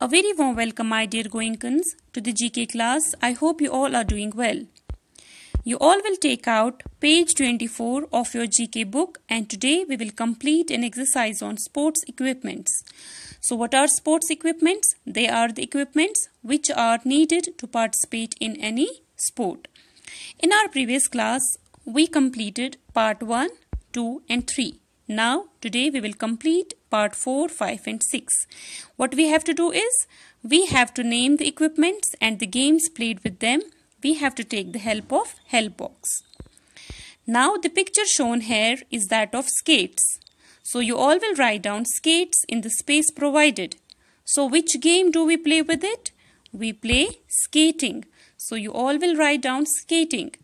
A very warm welcome, my dear Goinkins, to the GK class. I hope you all are doing well. You all will take out page 24 of your GK book, and today we will complete an exercise on sports equipments. So, what are sports equipments? They are the equipments which are needed to participate in any sport. In our previous class, we completed part 1, 2, and 3. Now today we will complete part 4, 5 and 6. What we have to do is we have to name the equipments and the games played with them. We have to take the help of help box. Now the picture shown here is that of skates. So you all will write down skates in the space provided. So which game do we play with it? We play skating. So you all will write down skating.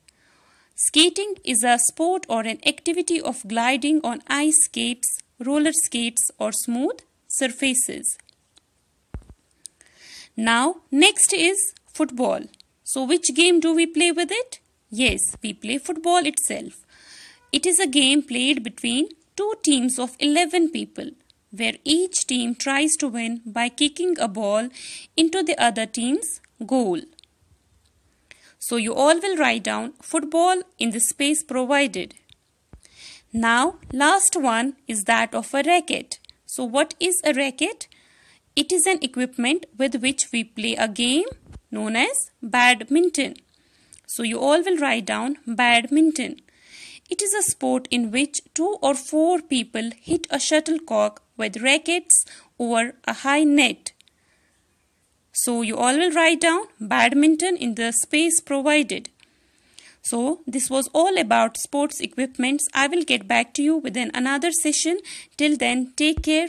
Skating is a sport or an activity of gliding on ice skates, roller skates or smooth surfaces. Now next is football. So which game do we play with it? Yes, we play football itself. It is a game played between two teams of 11 people where each team tries to win by kicking a ball into the other team's goal. So you all will write down football in the space provided. Now last one is that of a racket. So what is a racket? It is an equipment with which we play a game known as badminton. So you all will write down badminton. It is a sport in which two or four people hit a shuttlecock with rackets over a high net. So you all will write down badminton in the space provided. So this was all about sports equipments. I will get back to you within another session. Till then, take care.